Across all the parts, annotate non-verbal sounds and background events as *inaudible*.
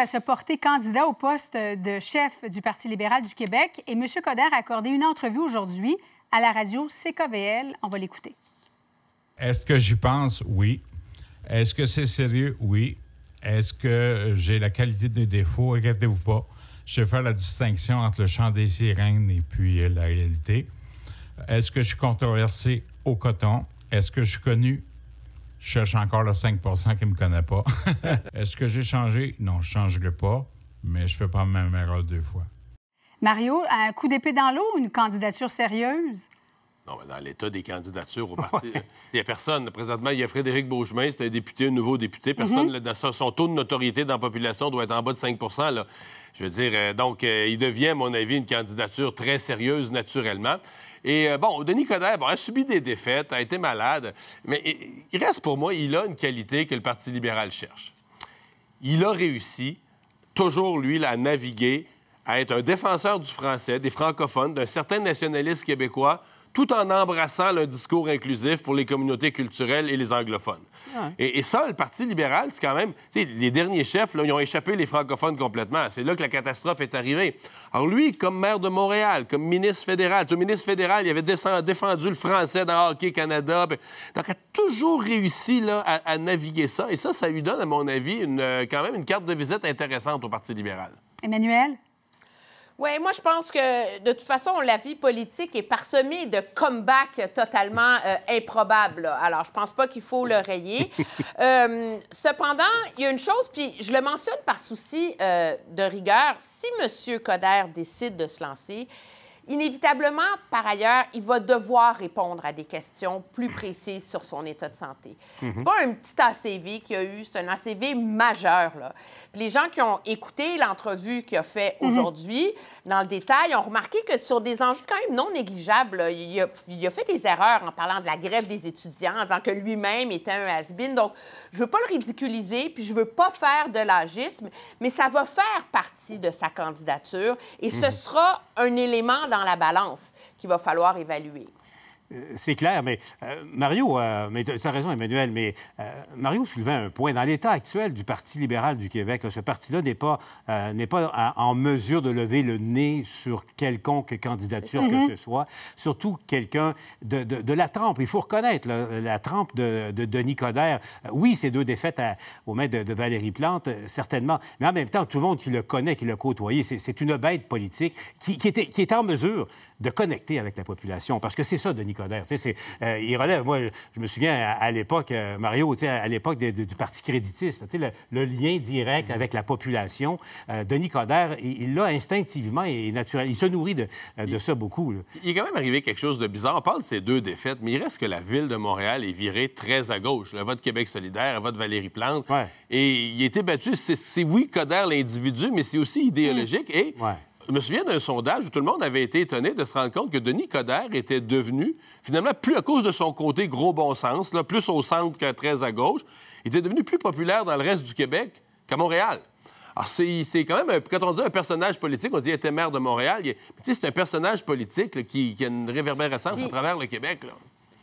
à se porter candidat au poste de chef du Parti libéral du Québec. Et M. Coder a accordé une entrevue aujourd'hui à la radio CKVL. On va l'écouter. Est-ce que j'y pense? Oui. Est-ce que c'est sérieux? Oui. Est-ce que j'ai la qualité de défauts? Regardez-vous pas. Je vais faire la distinction entre le chant des sirènes et puis euh, la réalité. Est-ce que je suis controversé au coton? Est-ce que je suis connu je cherche encore le 5 qui ne me connaît pas. *laughs* Est-ce que j'ai changé? Non, je ne changerai pas, mais je ne fais pas la même erreur deux fois. Mario, un coup d'épée dans l'eau, une candidature sérieuse? Non, dans l'état des candidatures au *laughs* parti, euh, il n'y a personne. Présentement, il y a Frédéric Beauchemin, c'est un député, un nouveau député. Mhm. Personne, son taux de notoriété dans la population doit être en bas de 5 Je veux dire, euh, donc, euh, il devient, à mon avis, une candidature très sérieuse, naturellement. Et bon, Denis Coderre bon, a subi des défaites, a été malade, mais il reste pour moi, il a une qualité que le Parti libéral cherche. Il a réussi, toujours lui, à naviguer, à être un défenseur du français, des francophones, d'un certain nationaliste québécois tout en embrassant le discours inclusif pour les communautés culturelles et les anglophones. Et, ça, le Parti libéral, c'est quand même... Les derniers chefs, là, ils ont échappé les francophones complètement. C'est là que la catastrophe est arrivée. Alors lui, comme maire de Montréal, comme ministre fédéral, le ministre fédéral, il avait défendu le français dans Hockey Canada. Donc, il a toujours réussi à, naviguer ça. Et ça, ça lui donne, à mon avis, une, quand même une carte de visite intéressante au Parti libéral. Emmanuel? Oui, moi, je pense que de toute façon, la vie politique est parsemée de comebacks totalement euh, improbables. Alors, je pense pas qu'il faut le rayer. *laughs* Euh, cependant, il y a une chose, puis je le mentionne par souci euh, de rigueur. Si M. Coder décide de se lancer, Inévitablement, par ailleurs, il va devoir répondre à des questions plus précises sur son état de santé. Mhm. C'est pas un petit ACV qu'il a eu, c'est un ACV majeur. Là. les gens qui ont écouté l'entrevue qu'il a fait mhm. aujourd'hui, dans le détail, ont remarqué que sur des enjeux quand même non négligeables, il, a, il, a, fait des erreurs en parlant de la grève des étudiants, en disant que lui-même était un has-been. Donc, je veux pas le ridiculiser, puis je veux pas faire de l'agisme, mais ça va faire partie de sa candidature et ce mhm. sera un élément dans la balance qu'il va falloir évaluer. Euh, c'est clair, mais euh, Mario, euh, mais tu as raison, Emmanuel, mais Mario soulevait un point. Dans l'état actuel du Parti libéral du Québec, ce parti-là n'est pas, n'est pas en mesure de lever le nez sur quelconque candidature que mhm. ce soit, surtout quelqu'un de, de, la trempe. Il faut reconnaître la trempe de, de, Denis Coderre. Oui, ces deux défaites au aux de, Valérie Plante, certainement, mais en même temps, tout le monde qui le connaît, qui le côtoyait, c'est une bête politique qui, était, qui est en mesure de connecter avec la population, parce que c'est ça, Denis euh, il relève, moi, je me souviens à, l'époque, euh, Mario, à, à l'époque du Parti créditiste, le, lien direct mm-hmm. avec la population. Euh, Denis Coderre, il l'a instinctivement et naturellement. Il se nourrit de, de ça beaucoup. Il est quand même arrivé quelque chose de bizarre. On parle de ces deux défaites, mais il reste que la ville de Montréal est virée très à gauche. Le vote Québec solidaire, le vote Valérie Plante. Et il était battu. C'est oui, Coderre, l'individu, mais c'est aussi idéologique. Mm. Et je me souviens d'un sondage où tout le monde avait été étonné de se rendre compte que Denis Coderre était devenu, finalement, plus à cause de son côté gros bon sens, plus au centre qu'à très à gauche, il était devenu plus populaire dans le reste du Québec qu'à Montréal. Alors, c'est quand même, quand on dit un personnage politique, on dit qu'il était maire de Montréal. tu sais, c'est un personnage politique qui, a une réverbération à travers le Québec.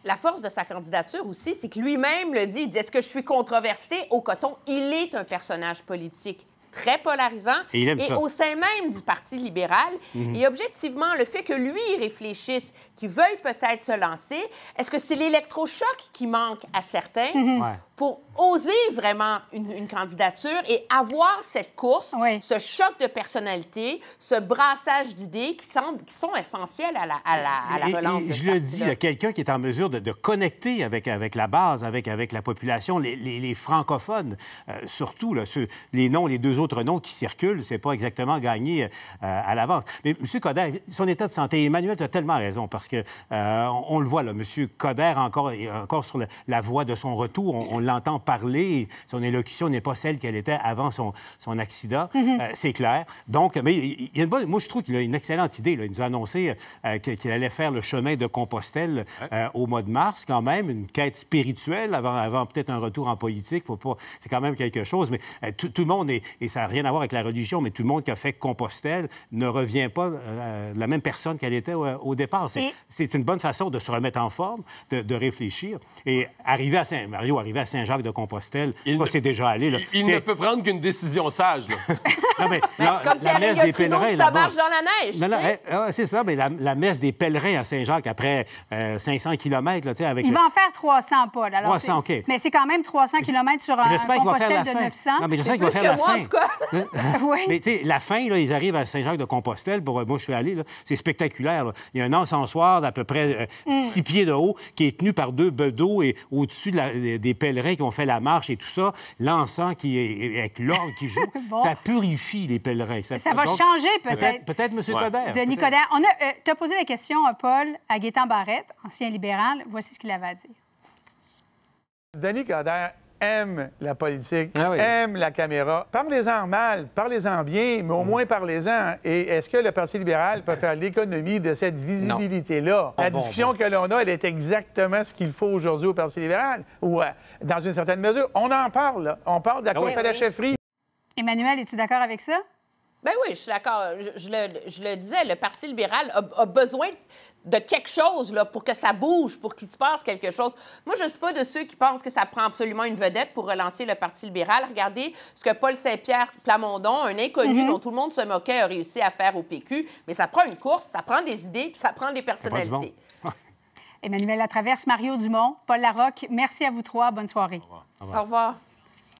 La force de sa candidature aussi, c'est que lui-même le dit. dit Est-ce que je suis controversé au coton Il est un personnage politique très polarisant. Et, au sein même du Parti libéral. Et mhm. objectivement, le fait que lui réfléchisse, qu'il veuille peut-être se lancer, est-ce que c'est l'électrochoc qui manque à certains mhm. pour oser vraiment une, candidature et avoir cette course, ce choc de personnalité, ce brassage d'idées qui, qui, sont essentiels à la, à la, à la relance? je le dis, il y a quelqu'un qui est en mesure de, connecter avec, avec la base, avec, avec la population, les, francophones, euh, surtout, là, les noms, les deux autres autres noms qui circulent, c'est pas exactement gagné euh, à l'avance. Mais M. Coder, son état de santé, Emmanuel a tellement raison parce que euh, on, le voit, là, M. Coder encore, encore sur la voie de son retour. On, l'entend parler. Son élocution n'est pas celle qu'elle était avant son, son accident. Mm-hmm. Euh, c'est clair. Donc, mais il, y a une bonne, moi, je trouve qu'il a une excellente idée. Là. Il nous a annoncé qu'il allait faire le chemin de Compostelle au mois de mars, quand même, une quête spirituelle avant, avant peut-être un retour en politique. pas... C'est quand même quelque chose. Mais tout, le monde est, est ça n'a rien à voir avec la religion, mais tout le monde qui a fait Compostelle ne revient pas euh, la même personne qu'elle était au, départ. C'est une bonne façon de se remettre en forme, de, réfléchir. Et arriver à Saint... Mario, arriver à Saint-Jacques-de-Compostelle, il c'est déjà allé. Il, ne peut prendre qu'une décision sage. *laughs* non, ben, la, comme messe des ça marche dans la neige. Eh, ah, c'est ça, mais la, messe des pèlerins à Saint-Jacques, après 500 euh, km, avec... Il va en faire 300, Paul. 300, OK. Mais c'est quand même 300 km sur un, Compostelle de 900. va faire la Hein? *laughs* Mais tu sais, la fin, ils arrivent à Saint-Jacques-de-Compostelle. Pour... Euh, moi, je suis allé, c'est spectaculaire. Il y a un encensoir d'à peu près euh, mm. six pieds de haut qui est tenu par deux bedeaux et au-dessus des pèlerins qui ont fait la marche et tout ça, l'encens qui est... avec l'orgue qui joue, *laughs* ça purifie les pèlerins. Ça, va changer peut-être. Peut-être M. Ouais. Coderre. On a, euh, Tu as posé la question, Paul, à Gaétan Barrette, ancien libéral. Voici ce qu'il avait à dire. Denis Coderre aime la politique, ah aime la caméra. Parlez-en mal, parlez-en bien, mais au mm. moins parlez-en. Et est-ce que le Parti libéral peut faire l'économie de cette visibilité-là? la discussion que l'on a, elle est exactement ce qu'il faut aujourd'hui au Parti libéral, ou euh, dans une certaine mesure. On en parle, On parle de la course à la chefferie. Emmanuel, es-tu d'accord avec ça? Ben oui, je suis d'accord. Je, le, disais, le Parti libéral a, besoin de quelque chose là, pour que ça bouge, pour qu'il se passe quelque chose. Moi, je ne suis pas de ceux qui pensent que ça prend absolument une vedette pour relancer le Parti libéral. Regardez ce que Paul Saint-Pierre Plamondon, un inconnu mhm. dont tout le monde se moquait, a réussi à faire au PQ. Mais ça prend une course, ça prend des idées, puis ça prend des personnalités. Emmanuel Emmanuel Latraverse, Mario Dumont, Paul Larocque, merci à vous trois. Bonne soirée. Au revoir.